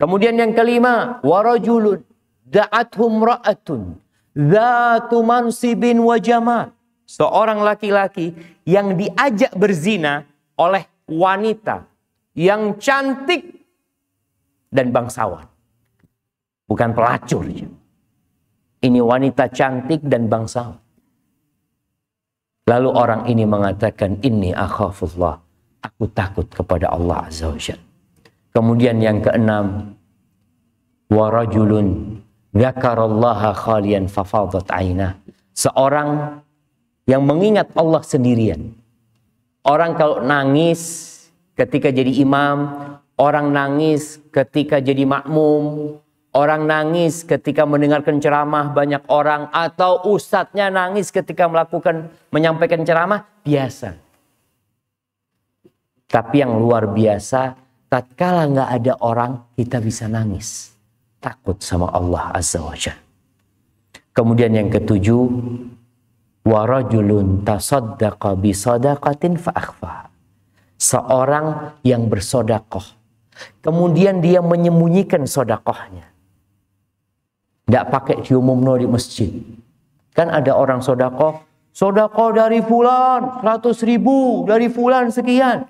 Kemudian yang kelima, warajulun da'athum ra'atun Zatu mansibin wa jamal. Seorang laki-laki yang diajak berzina oleh wanita yang cantik dan bangsawan. Bukan pelacur. Ini wanita cantik dan bangsawan. Lalu orang ini mengatakan, ini akhafullah. Aku takut kepada Allah Azza wa Kemudian yang keenam, warajulun dzakarallaha khalian fafadat aina. Seorang yang mengingat Allah sendirian. Orang kalau nangis ketika jadi imam, orang nangis ketika jadi makmum, orang nangis ketika mendengarkan ceramah banyak orang atau ustadznya nangis ketika melakukan menyampaikan ceramah biasa. Tapi yang luar biasa, tatkala nggak ada orang kita bisa nangis, takut sama Allah azza wajalla. Kemudian yang ketujuh, wa rajulun tasaddaqa bi sadaqatin fa Seorang yang bersodakoh. Kemudian dia menyembunyikan sodakohnya. Tidak pakai diumum di masjid. Kan ada orang sodakoh. Sodakoh dari fulan 100 ribu. Dari fulan sekian.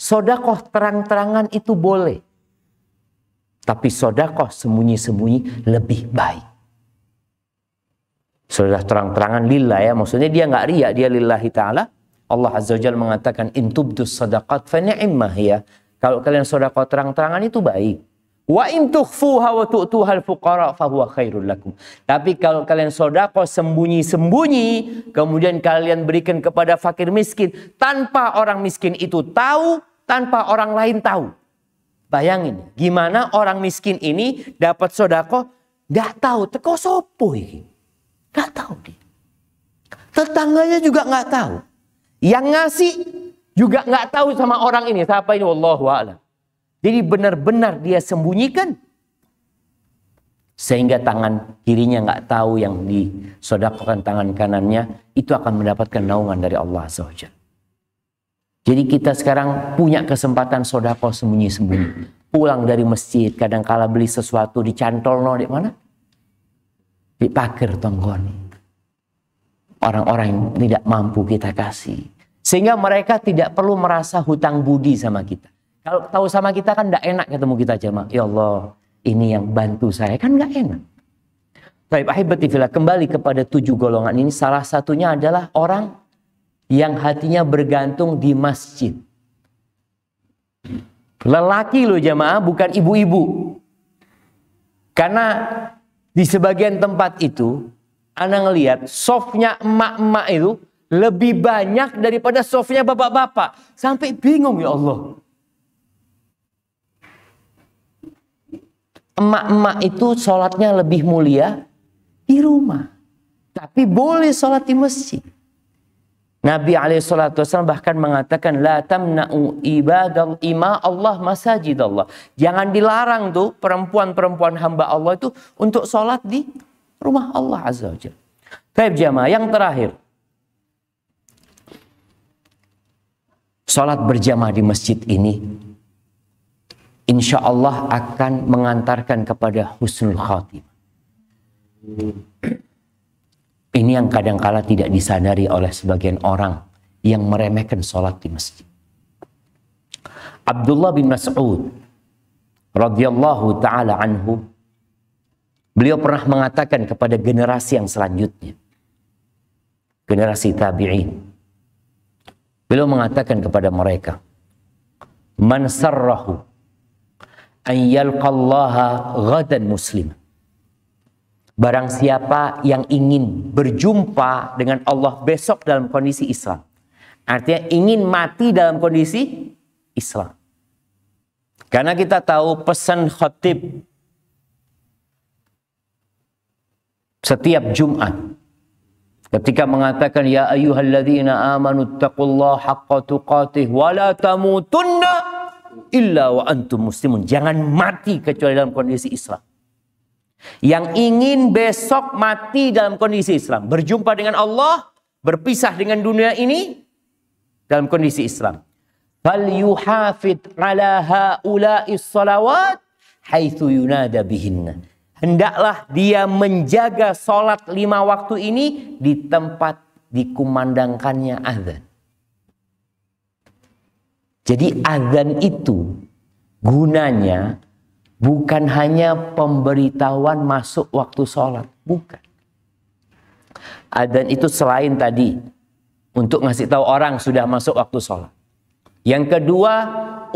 Sodakoh terang-terangan itu boleh. Tapi sodakoh sembunyi-sembunyi lebih baik. Sudah terang-terangan lillah ya, maksudnya dia nggak ria, dia lillahi ta'ala. Allah Azza jal Jalla mengatakan, Intubdus sadaqat fa ni'mah ya. Kalau kalian sedekah terang-terangan itu baik. Wa in tukhfuha wa al fuqara huwa khairul lakum. Tapi kalau kalian sedekah sembunyi-sembunyi, kemudian kalian berikan kepada fakir miskin tanpa orang miskin itu tahu, tanpa orang lain tahu. Bayangin, gimana orang miskin ini dapat sodako, gak tahu, teko sopo iki Gak tahu dia. Tetangganya juga gak tahu. Yang ngasih juga gak tahu sama orang ini. Siapa ini? Wallahu a'lam. Jadi benar-benar dia sembunyikan. Sehingga tangan kirinya gak tahu yang disodakkan tangan kanannya. Itu akan mendapatkan naungan dari Allah SWT. Jadi kita sekarang punya kesempatan sodako sembunyi-sembunyi. Pulang dari masjid, kadang kala beli sesuatu di cantol no, di mana? di pagar tonggoni. Orang-orang yang tidak mampu kita kasih. Sehingga mereka tidak perlu merasa hutang budi sama kita. Kalau tahu sama kita kan tidak enak ketemu kita jemaah. Ya Allah, ini yang bantu saya kan nggak enak. Taib ahibati kembali kepada tujuh golongan ini salah satunya adalah orang yang hatinya bergantung di masjid. Lelaki loh jemaah bukan ibu-ibu. Karena di sebagian tempat itu, Anda ngelihat softnya emak-emak itu lebih banyak daripada softnya bapak-bapak. Sampai bingung ya Allah. Emak-emak itu sholatnya lebih mulia di rumah. Tapi boleh sholat di masjid. Nabi SAW bahkan mengatakan la tamna'u ibadal ima Allah masajid Allah. Jangan dilarang tuh perempuan-perempuan hamba Allah itu untuk sholat di rumah Allah Azza wajalla. Jalla. jemaah, yang terakhir. Sholat berjamaah di masjid ini insya Allah akan mengantarkan kepada husnul khatimah. Ini yang kadangkala tidak disadari oleh sebagian orang yang meremehkan sholat di masjid. Abdullah bin Mas'ud radhiyallahu taala anhu beliau pernah mengatakan kepada generasi yang selanjutnya generasi tabi'in beliau mengatakan kepada mereka man sarrahu an yalqallaha ghadan muslima. Barang siapa yang ingin berjumpa dengan Allah besok dalam kondisi Islam. Artinya ingin mati dalam kondisi Islam. Karena kita tahu pesan khotib setiap Jumat ketika mengatakan ya ayyuhalladzina amanu taqullaha haqqa tuqatih wa la tamutunna illa wa antum muslimun. Jangan mati kecuali dalam kondisi Islam yang ingin besok mati dalam kondisi Islam, berjumpa dengan Allah, berpisah dengan dunia ini dalam kondisi Islam. Fal yuhafid ala haula'i salawat haitsu yunada bihinna. Hendaklah dia menjaga salat lima waktu ini di tempat dikumandangkannya azan. Jadi azan itu gunanya bukan hanya pemberitahuan masuk waktu sholat, bukan. Adan itu selain tadi untuk ngasih tahu orang sudah masuk waktu sholat. Yang kedua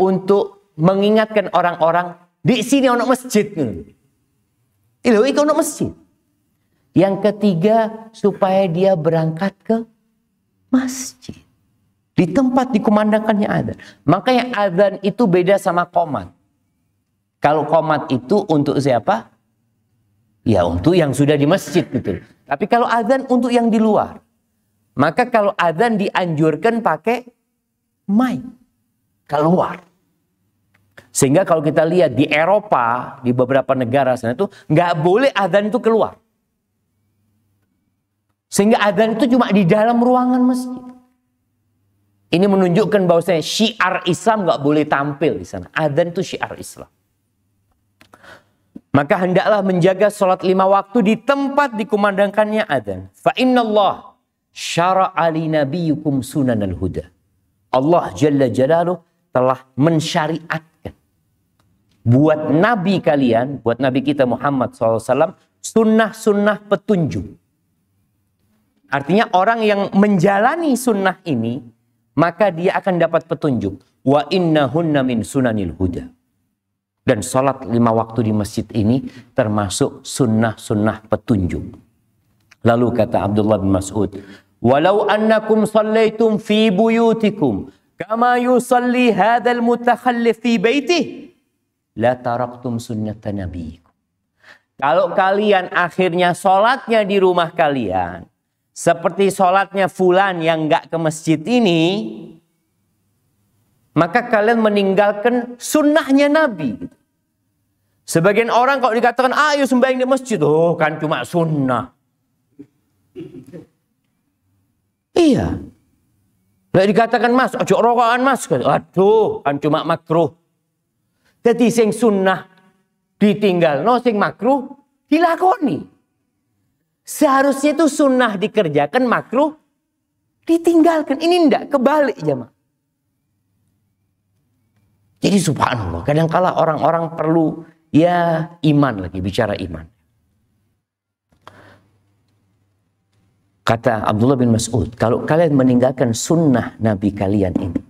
untuk mengingatkan orang-orang di sini ono masjid. Ilo itu ono masjid. Yang ketiga supaya dia berangkat ke masjid. Di tempat dikumandangkannya ada. Makanya adzan itu beda sama komat. Kalau komat itu untuk siapa? Ya untuk yang sudah di masjid gitu. Tapi kalau azan untuk yang di luar. Maka kalau azan dianjurkan pakai mic keluar. Sehingga kalau kita lihat di Eropa, di beberapa negara sana itu nggak boleh azan itu keluar. Sehingga azan itu cuma di dalam ruangan masjid. Ini menunjukkan bahwasanya syiar Islam nggak boleh tampil di sana. Azan itu syiar Islam. Maka hendaklah menjaga sholat lima waktu di tempat dikumandangkannya adzan. Fa Allah syara'ali nabiyukum sunan al huda. Allah Jalla Jalaluh telah mensyariatkan buat nabi kalian, buat nabi kita Muhammad SAW, sunnah-sunnah petunjuk. Artinya orang yang menjalani sunnah ini, maka dia akan dapat petunjuk. Wa innahunna min sunanil huda dan sholat lima waktu di masjid ini termasuk sunnah-sunnah petunjuk. Lalu kata Abdullah bin Mas'ud, Walau annakum sallaitum fi buyutikum kama yusalli hadal mutakhallif fi baitih la taraktum sunnata Nabi. Kalau kalian akhirnya sholatnya di rumah kalian, seperti sholatnya fulan yang gak ke masjid ini, maka kalian meninggalkan sunnahnya Nabi. Sebagian orang kalau dikatakan ah, ayo sembahyang di masjid, oh kan cuma sunnah. iya. Lalu dikatakan mas, ojo rokokan mas. Aduh, kan cuma makruh. Jadi sing sunnah ditinggal, no sing makruh dilakoni. Seharusnya itu sunnah dikerjakan, makruh ditinggalkan. Ini ndak kebalik jemaah. Jadi subhanallah, kadangkala orang-orang perlu ya iman lagi, bicara iman. Kata Abdullah bin Mas'ud, kalau kalian meninggalkan sunnah Nabi kalian ini,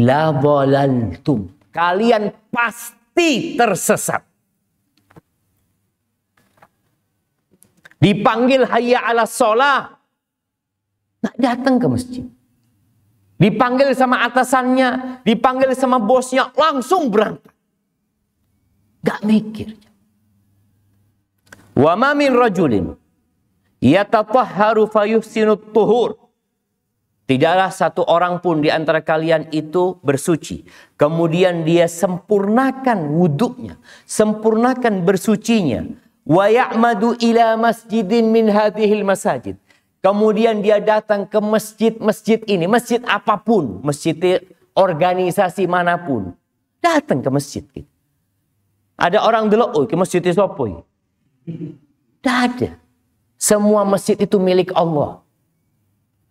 la bolantum, kalian pasti tersesat. Dipanggil hayya ala sholah, tak datang ke masjid dipanggil sama atasannya, dipanggil sama bosnya, langsung berangkat. Gak mikir. Wa ma min rajulin yatatahharu fayuhsinu tuhur. Tidaklah satu orang pun di antara kalian itu bersuci. Kemudian dia sempurnakan wuduknya. Sempurnakan bersucinya. Wa ya'madu ila masjidin min hadihil masajid Kemudian dia datang ke masjid-masjid ini, masjid apapun, masjid organisasi manapun. Datang ke masjid. Gitu. Ada orang dulu, oh ke masjid itu apa? Tidak ada. Semua masjid itu milik Allah.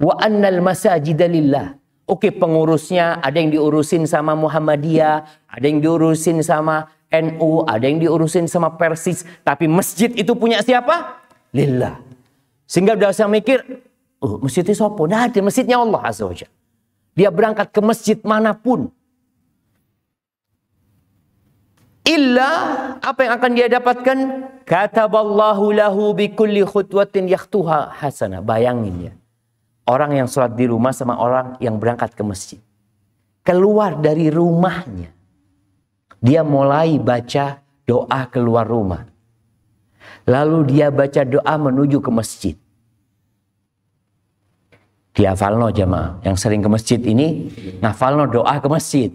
Wa annal masajidalillah. lillah. Oke pengurusnya ada yang diurusin sama Muhammadiyah, ada yang diurusin sama NU, ada yang diurusin sama Persis. Tapi masjid itu punya siapa? Lillah. Sehingga dia saya mikir, oh, masjid itu sopo. Nah, di masjidnya Allah Azza wa Dia berangkat ke masjid manapun. Illa apa yang akan dia dapatkan? Kataballahu lahu bi kulli khutwatin yaktuha hasana. Bayangin ya. Orang yang sholat di rumah sama orang yang berangkat ke masjid. Keluar dari rumahnya. Dia mulai baca doa keluar rumah. Lalu dia baca doa menuju ke masjid. Dia falno jemaah. Yang sering ke masjid ini, nah ngafalno doa ke masjid.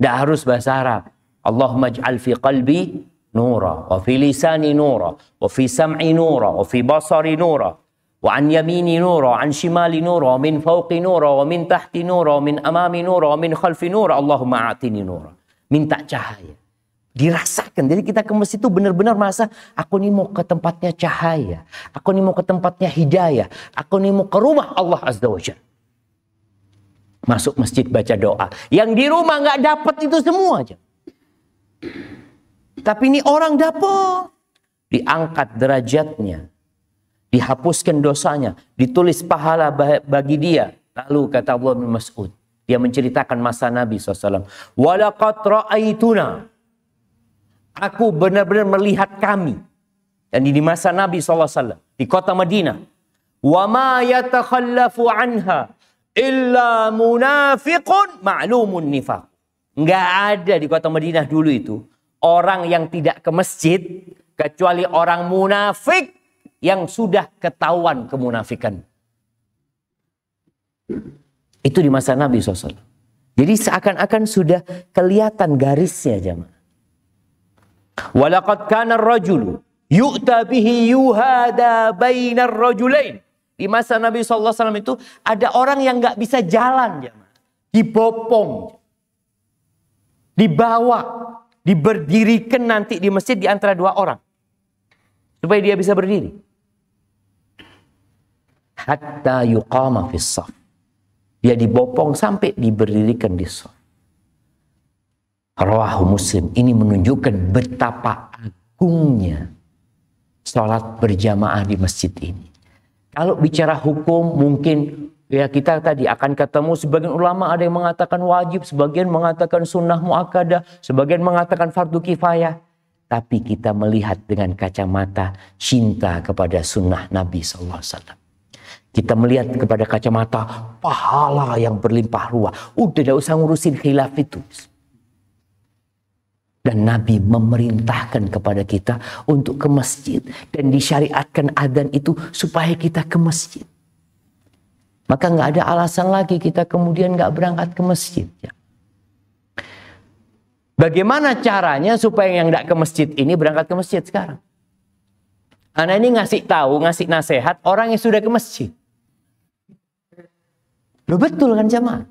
Tidak harus bahasa Arab. Allahumma ja'al fi qalbi nura, wa fi lisani nura, wa fi sam'i nura, wa fi basari nura, wa an yamini nura, wa an shimali nura, wa min fauqi nura, wa min tahti nura, wa min amami nura, wa min khalfi nura, Allahumma a'tini nura. Minta cahaya. Dirasakan. Jadi kita ke masjid itu benar-benar merasa aku ini mau ke tempatnya cahaya. Aku ini mau ke tempatnya hidayah. Aku ini mau ke rumah Allah Azza wajalla Masuk masjid baca doa. Yang di rumah nggak dapat itu semua aja. Tapi ini orang dapat. Diangkat derajatnya. Dihapuskan dosanya. Ditulis pahala bagi dia. Lalu kata Allah bin Mas'ud. Dia menceritakan masa Nabi SAW. Walakat ra'aituna Aku benar-benar melihat kami. Dan di masa Nabi SAW. Di kota Madinah. Wama ma anha illa munafiqun ma'lumun nifaq. Enggak ada di kota Madinah dulu itu. Orang yang tidak ke masjid. Kecuali orang munafik yang sudah ketahuan kemunafikan. Itu di masa Nabi SAW. Jadi seakan-akan sudah kelihatan garisnya jamaah. Walaqad kana ar-rajulu yu'ta bihi yuhada bainar rajulain. Di masa Nabi Alaihi Wasallam itu ada orang yang nggak bisa jalan. Ya, dibopong. Dibawa. Diberdirikan nanti di masjid di antara dua orang. Supaya dia bisa berdiri. Hatta yuqama fis Dia dibopong sampai diberdirikan di saf. Rawahu Muslim. Ini menunjukkan betapa agungnya sholat berjamaah di masjid ini. Kalau bicara hukum mungkin ya kita tadi akan ketemu sebagian ulama ada yang mengatakan wajib, sebagian mengatakan sunnah muakada, sebagian mengatakan fardu kifayah. Tapi kita melihat dengan kacamata cinta kepada sunnah Nabi SAW. Kita melihat kepada kacamata pahala yang berlimpah ruah. Udah tidak usah ngurusin khilaf itu. Dan Nabi memerintahkan kepada kita untuk ke masjid. Dan disyariatkan adzan itu supaya kita ke masjid. Maka nggak ada alasan lagi kita kemudian nggak berangkat ke masjid. Ya. Bagaimana caranya supaya yang nggak ke masjid ini berangkat ke masjid sekarang? Anak ini ngasih tahu, ngasih nasihat orang yang sudah ke masjid. Lo betul kan jamaah?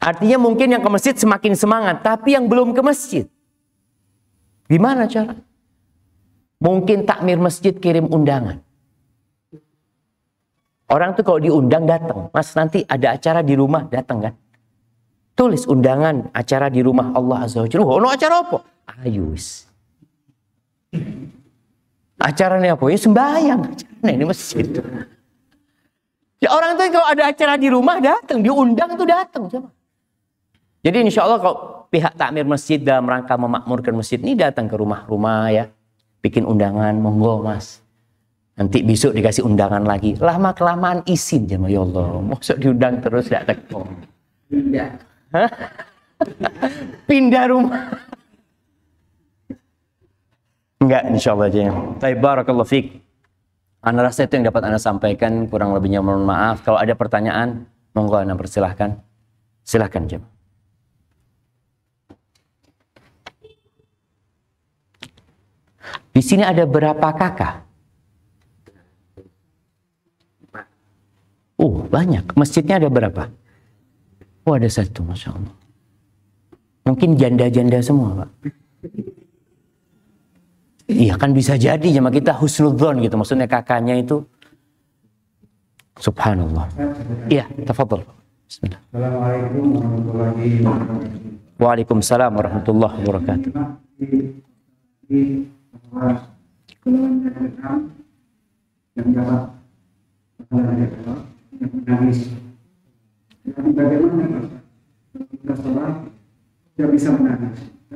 Artinya mungkin yang ke masjid semakin semangat, tapi yang belum ke masjid. Gimana cara? Mungkin takmir masjid kirim undangan. Orang tuh kalau diundang datang. Mas nanti ada acara di rumah datang kan? Tulis undangan acara di rumah Allah Azza wa Jalla. Oh, no acara apa? Ayus. Acaranya apa? Ya sembahyang. Nah ini masjid. Ya orang tuh kalau ada acara di rumah datang, diundang tuh datang. Coba. Jadi insya Allah kalau pihak takmir masjid dalam rangka memakmurkan masjid ini datang ke rumah-rumah ya. Bikin undangan, monggo mas. Nanti besok dikasih undangan lagi. Lama-kelamaan izin ya, ya Allah. Maksud diundang terus tidak tekong. Pindah. Pindah rumah. Enggak, insya Allah aja. Tapi barakallah fiqh. Anda rasa itu yang dapat Anda sampaikan, kurang lebihnya mohon maaf. Kalau ada pertanyaan, monggo Anda persilahkan. Silahkan, jemaah. Di sini ada berapa kakak? Oh, banyak. Masjidnya ada berapa? Oh, ada satu, Masya Allah. Mungkin janda-janda semua, Pak. Iya kan bisa jadi Cuma kita husnudzon gitu. Maksudnya kakaknya itu Subhanallah. Iya, tafadol. Bismillah. Waalaikumsalam warahmatullahi wabarakatuh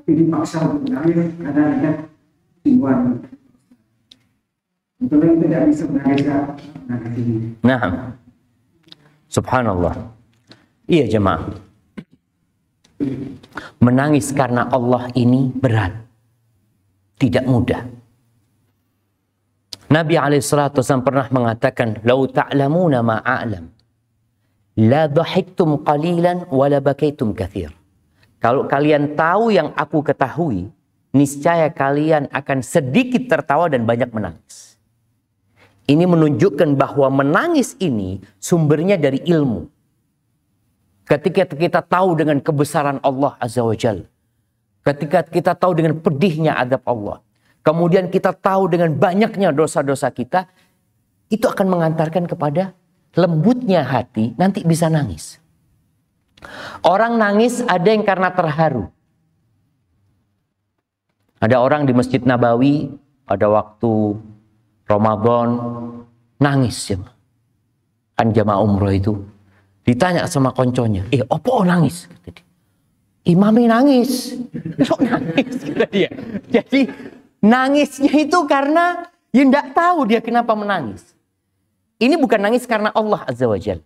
dipaksa untuk menangis karena ada tujuan Tentunya tidak bisa menangis menangis ini nah subhanallah iya jemaah menangis karena Allah ini berat tidak mudah. Nabi SAW pernah mengatakan, "Lau ta'lamuna ma'alam, la dhahiktum qalilan wa la bakaitum kathir." Kalau kalian tahu yang aku ketahui, niscaya kalian akan sedikit tertawa dan banyak menangis. Ini menunjukkan bahwa menangis ini sumbernya dari ilmu. Ketika kita tahu dengan kebesaran Allah Azza wa Jalla, Ketika kita tahu dengan pedihnya adab Allah. Kemudian kita tahu dengan banyaknya dosa-dosa kita. Itu akan mengantarkan kepada lembutnya hati. Nanti bisa nangis. Orang nangis ada yang karena terharu. Ada orang di Masjid Nabawi pada waktu Ramadan nangis ya. Kan jamaah umroh itu ditanya sama konconya, "Eh, opo nangis?" Gitu imamnya nangis. Sok nangis kata dia. Jadi nangisnya itu karena dia ya tidak tahu dia kenapa menangis. Ini bukan nangis karena Allah Azza wa Jal.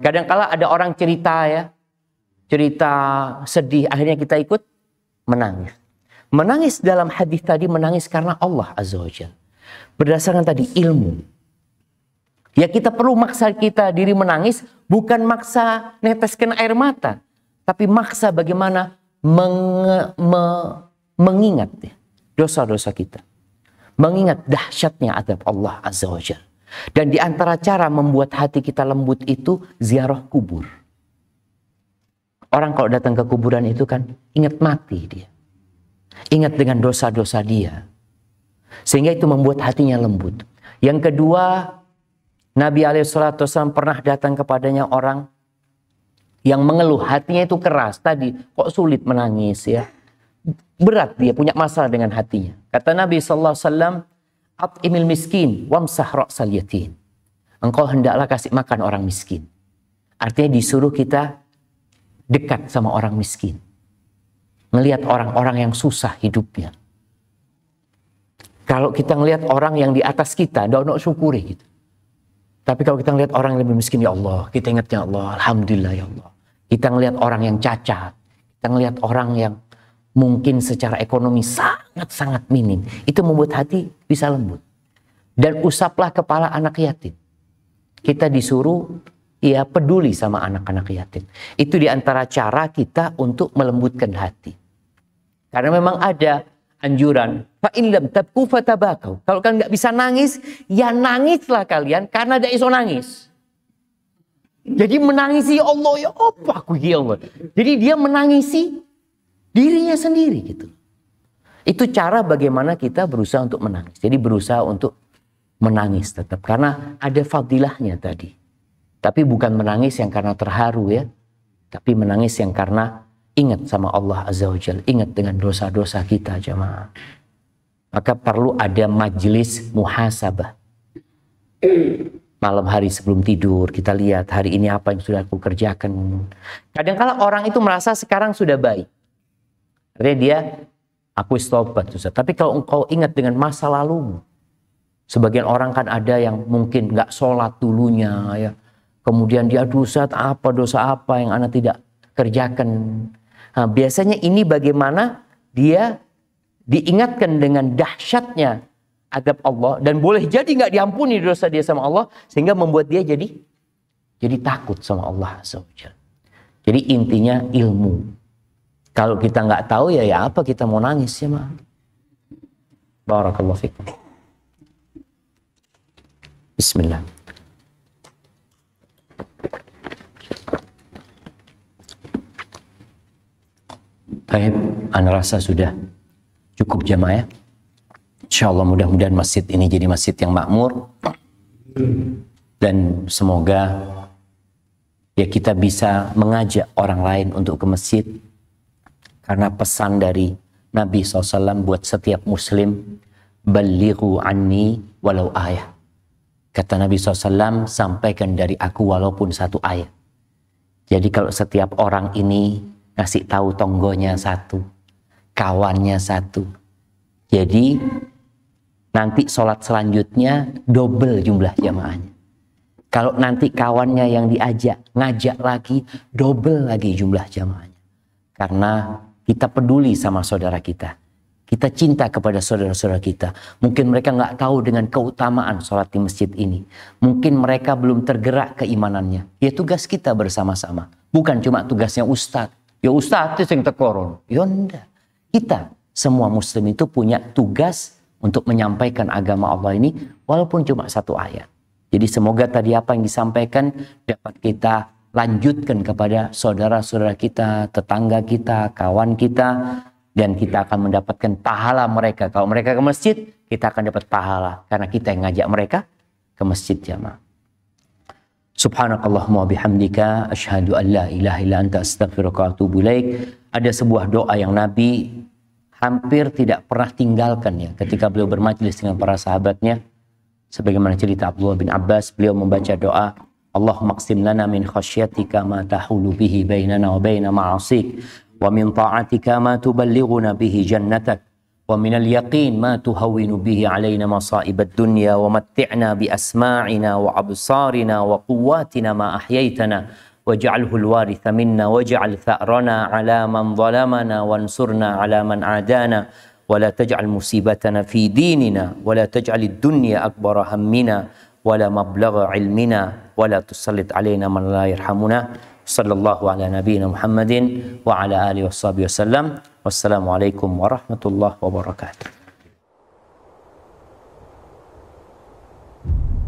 kala ada orang cerita ya, cerita sedih, akhirnya kita ikut menangis. Menangis dalam hadis tadi menangis karena Allah Azza wa Jal. Berdasarkan tadi ilmu. Ya kita perlu maksa kita diri menangis, bukan maksa neteskan air mata tapi maksa bagaimana meng, me, mengingat ya, dosa-dosa kita. Mengingat dahsyatnya adab Allah Azza wa Jal. Dan di antara cara membuat hati kita lembut itu ziarah kubur. Orang kalau datang ke kuburan itu kan ingat mati dia. Ingat dengan dosa-dosa dia. Sehingga itu membuat hatinya lembut. Yang kedua, Nabi alaihissalam pernah datang kepadanya orang yang mengeluh hatinya itu keras tadi kok sulit menangis ya berat dia punya masalah dengan hatinya kata Nabi sallallahu alaihi wasallam imil miskin wamsah ra'sal yatim engkau hendaklah kasih makan orang miskin artinya disuruh kita dekat sama orang miskin melihat orang-orang yang susah hidupnya kalau kita ngelihat orang yang di atas kita, dono syukuri gitu. Tapi kalau kita ngelihat orang yang lebih miskin, ya Allah, kita ingat ya Allah, Alhamdulillah ya Allah. Kita ngelihat orang yang cacat, kita ngelihat orang yang mungkin secara ekonomi sangat-sangat minim. Itu membuat hati bisa lembut. Dan usaplah kepala anak yatim. Kita disuruh ya peduli sama anak-anak yatim. Itu diantara cara kita untuk melembutkan hati. Karena memang ada anjuran. Fa'ilam tabku fatabakau. Kalau kalian nggak bisa nangis, ya nangislah kalian karena ada iso nangis. Jadi menangisi Allah ya apa aku ya Allah. Jadi dia menangisi dirinya sendiri gitu. Itu cara bagaimana kita berusaha untuk menangis. Jadi berusaha untuk menangis tetap karena ada fadilahnya tadi. Tapi bukan menangis yang karena terharu ya, tapi menangis yang karena ingat sama Allah Azza wa Jal, ingat dengan dosa-dosa kita jemaah. Maka perlu ada majelis muhasabah. Malam hari sebelum tidur kita lihat hari ini apa yang sudah aku kerjakan. kadang-kala orang itu merasa sekarang sudah baik. Artinya dia aku istobat Susah. Tapi kalau engkau ingat dengan masa lalumu. Sebagian orang kan ada yang mungkin nggak sholat dulunya ya. Kemudian dia dosa apa dosa apa yang anak tidak kerjakan. Nah, biasanya ini bagaimana dia diingatkan dengan dahsyatnya adab Allah dan boleh jadi nggak diampuni dosa dia sama Allah sehingga membuat dia jadi jadi takut sama Allah Jadi intinya ilmu. Kalau kita nggak tahu ya ya apa kita mau nangis ya mah. Barakallahu fikum. Bismillah. Baik, Anda rasa sudah cukup jamaah ya. Insya Allah mudah-mudahan masjid ini jadi masjid yang makmur. Dan semoga ya kita bisa mengajak orang lain untuk ke masjid. Karena pesan dari Nabi SAW buat setiap muslim. Balighu anni walau ayah. Kata Nabi SAW, sampaikan dari aku walaupun satu ayat. Jadi kalau setiap orang ini ngasih tahu tonggonya satu, kawannya satu. Jadi nanti sholat selanjutnya double jumlah jamaahnya. Kalau nanti kawannya yang diajak, ngajak lagi, double lagi jumlah jamaahnya. Karena kita peduli sama saudara kita. Kita cinta kepada saudara-saudara kita. Mungkin mereka nggak tahu dengan keutamaan sholat di masjid ini. Mungkin mereka belum tergerak keimanannya. Ya tugas kita bersama-sama. Bukan cuma tugasnya ustadz, Ya ustaz itu yang tekoron. Ya enggak. Kita semua muslim itu punya tugas untuk menyampaikan agama Allah ini walaupun cuma satu ayat. Jadi semoga tadi apa yang disampaikan dapat kita lanjutkan kepada saudara-saudara kita, tetangga kita, kawan kita, dan kita akan mendapatkan pahala mereka. Kalau mereka ke masjid, kita akan dapat pahala karena kita yang ngajak mereka ke masjid jamaah. Subhanakallahumma bihamdika asyhadu an la ilaha illa anta astaghfiruka wa atubu ilaik. Ada sebuah doa yang Nabi hampir tidak pernah tinggalkan ya ketika beliau bermajlis dengan para sahabatnya. Sebagaimana cerita Abdullah bin Abbas, beliau membaca doa Allah qsim lana min khasyatika ma tahulu bihi bainana wa baina ma'asik wa min ta'atika ma tuballighuna bihi jannatak ومن اليقين ما تهون به علينا مصائب الدنيا ومتعنا باسماعنا وابصارنا وقواتنا ما احييتنا واجعله الوارث منا واجعل ثارنا على من ظلمنا وانصرنا على من عادانا ولا تجعل مصيبتنا في ديننا ولا تجعل الدنيا اكبر همنا ولا مبلغ علمنا ولا تسلط علينا من لا يرحمنا صلى الله على نبينا محمد وعلى آله وصحبه وسلم والسلام عليكم ورحمة الله وبركاته